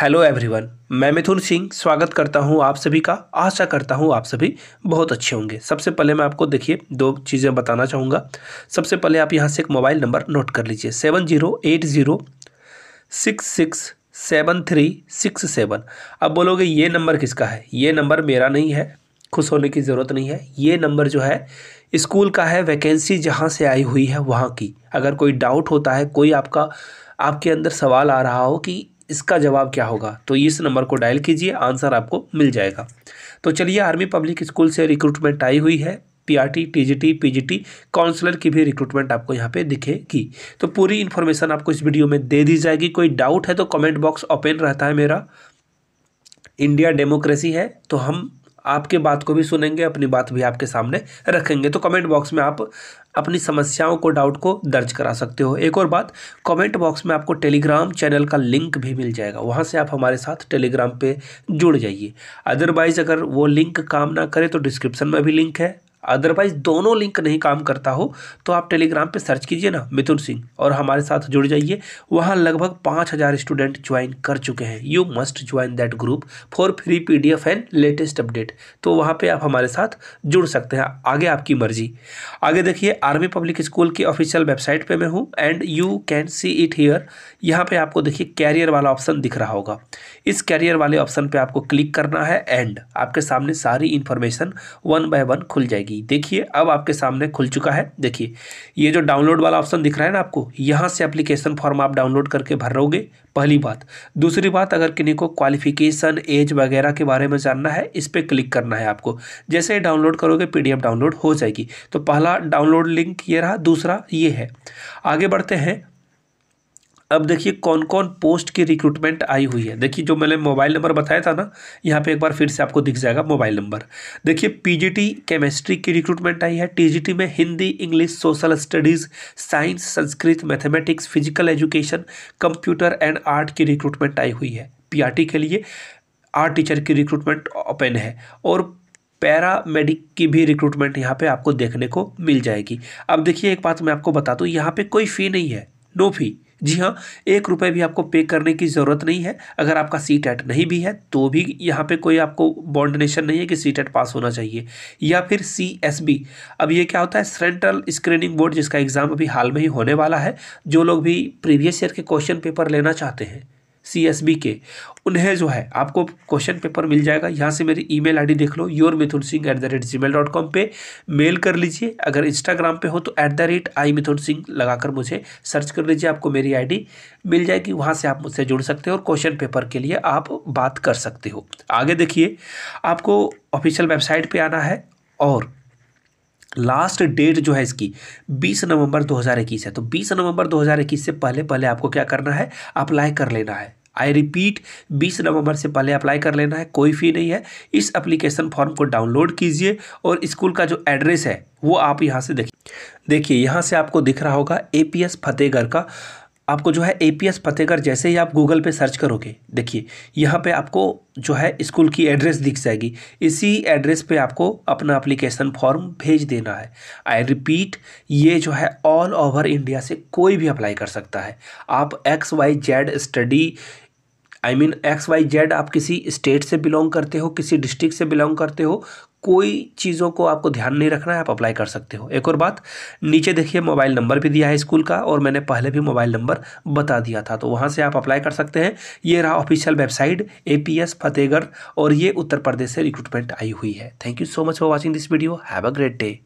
hello everyone मैं मिथुन सिंह स्वागत करता हूं आप सभी का आशा करता हूं आप सभी बहुत अच्छे होंगे सबसे पहले मैं आपको देखिए दो चीज़ें बताना चाहूँगा सबसे पहले आप यहां से एक मोबाइल नंबर नोट कर लीजिए seven zero eight zero six six seven three six seven अब बोलोगे ये नंबर किसका है ये नंबर मेरा नहीं है खुश होने की ज़रूरत नहीं है ये नंबर जो है स्कूल का है वैकेंसी जहाँ से आई हुई है वहाँ की अगर कोई डाउट होता है कोई आपका आपके अंदर सवाल आ रहा हो कि इसका जवाब क्या होगा तो इस नंबर को डायल कीजिए आंसर आपको मिल जाएगा तो चलिए आर्मी पब्लिक स्कूल से रिक्रूटमेंट आई हुई है पीआरटी टीजीटी पीजीटी काउंसलर की भी रिक्रूटमेंट आपको यहाँ पे दिखेगी तो पूरी इन्फॉर्मेशन आपको इस वीडियो में दे दी जाएगी कोई डाउट है तो कमेंट बॉक्स ओपन रहता है मेरा इंडिया डेमोक्रेसी है तो हम आपके बात को भी सुनेंगे अपनी बात भी आपके सामने रखेंगे तो कमेंट बॉक्स में आप अपनी समस्याओं को डाउट को दर्ज करा सकते हो एक और बात कमेंट बॉक्स में आपको टेलीग्राम चैनल का लिंक भी मिल जाएगा वहाँ से आप हमारे साथ टेलीग्राम पे जुड़ जाइए अदरवाइज़ अगर वो लिंक काम ना करे तो डिस्क्रिप्शन में भी लिंक है अदरवाइज दोनों लिंक नहीं काम करता हो तो आप टेलीग्राम पे सर्च कीजिए ना मिथुन सिंह और हमारे साथ जुड़ जाइए वहाँ लगभग पाँच हज़ार स्टूडेंट ज्वाइन कर चुके हैं you must join that group for free P D F and latest update तो वहाँ पर आप हमारे साथ जुड़ सकते हैं आगे आपकी मर्जी आगे देखिए आर्मी पब्लिक स्कूल की ऑफिशियल वेबसाइट पर मैं हूँ and you can see it here यहाँ पर आपको देखिए कैरियर वाला ऑप्शन दिख रहा होगा इस कैरियर वाले ऑप्शन पर आपको क्लिक करना है एंड आपके सामने सारी इन्फॉर्मेशन वन बाय वन खुल जाएगी जाएगी देखिए अब आपके सामने खुल चुका है देखिए ये जो डाउनलोड वाला ऑप्शन दिख रहा है ना आपको यहाँ से एप्लीकेशन फॉर्म आप डाउनलोड करके भर रहोगे पहली बात दूसरी बात अगर किन्हीं को क्वालिफिकेशन एज वगैरह के बारे में जानना है इस पर क्लिक करना है आपको जैसे ही डाउनलोड करोगे पीडीएफ डाउनलोड हो जाएगी तो पहला डाउनलोड लिंक ये रहा दूसरा ये है आगे बढ़ते हैं अब देखिए कौन कौन पोस्ट की रिक्रूटमेंट आई हुई है देखिए जो मैंने मोबाइल नंबर बताया था ना यहाँ पे एक बार फिर से आपको दिख जाएगा मोबाइल नंबर देखिए पीजीटी केमिस्ट्री की रिक्रूटमेंट आई है टीजीटी में Hindi English social studies science Sanskrit mathematics physical education computer and art की रिक्रूटमेंट आई हुई है पी के लिए आर्ट टीचर की रिक्रूटमेंट ओपन है और पैरा मेडिक की भी रिक्रूटमेंट यहाँ पर आपको देखने को मिल जाएगी अब देखिए एक बात मैं आपको बता दूँ यहाँ पर कोई फ़ी नहीं है नो फी जी हाँ एक रुपये भी आपको पे करने की ज़रूरत नहीं है अगर आपका सी टेट नहीं भी है तो भी यहाँ पे कोई आपको बॉन्डनेशन नहीं है कि सी टेट पास होना चाहिए या फिर सी एस बी अब ये क्या होता है सेंट्रल स्क्रीनिंग बोर्ड जिसका एग्ज़ाम अभी हाल में ही होने वाला है जो लोग भी प्रीवियस ईयर के क्वेश्चन पेपर लेना चाहते हैं सी के उन्हें जो है आपको क्वेश्चन पेपर मिल जाएगा यहाँ से मेरी ईमेल आईडी देख लो your Mithun Singh at the rate Gmail dot com पर मेल कर लीजिए अगर इंस्टाग्राम पे हो तो at the rate I Mithun Singh लगाकर मुझे सर्च कर लीजिए आपको मेरी आईडी मिल जाएगी वहाँ से आप मुझसे जुड़ सकते हो और क्वेश्चन पेपर के लिए आप बात कर सकते हो आगे देखिए आपको ऑफिशियल वेबसाइट पर आना है और लास्ट डेट जो है इसकी 20 नवंबर 2021 है तो 20 नवंबर 2021 से पहले पहले आपको क्या करना है अप्लाई कर लेना है आई रिपीट 20 नवंबर से पहले अप्लाई कर लेना है कोई फ़ी नहीं है इस एप्लीकेशन फॉर्म को डाउनलोड कीजिए और स्कूल का जो एड्रेस है वो आप यहाँ से देखिए देखिए यहाँ से आपको दिख रहा होगा ए पी एस फतेहगढ़ का आपको जो है ए पी एस फतेहगढ़ जैसे ही आप गूगल पे सर्च करोगे देखिए यहाँ पे आपको जो है स्कूल की एड्रेस दिख जाएगी इसी एड्रेस पे आपको अपना एप्लीकेशन फॉर्म भेज देना है आई रिपीट ये जो है ऑल ओवर इंडिया से कोई भी अप्लाई कर सकता है आप X Y Z study I mean X Y Z आप किसी स्टेट से बिलोंग करते हो किसी डिस्ट्रिक्ट से बिलोंग करते हो कोई चीज़ों को आपको ध्यान नहीं रखना है आप अप्लाई कर सकते हो एक और बात नीचे देखिए मोबाइल नंबर भी दिया है स्कूल का और मैंने पहले भी मोबाइल नंबर बता दिया था तो वहाँ से आप अप्लाई कर सकते हैं ये रहा ऑफिशियल वेबसाइट ए फतेहगढ़ और ये उत्तर प्रदेश से रिक्रूटमेंट आई हुई है thank you so much for watching this video have a great day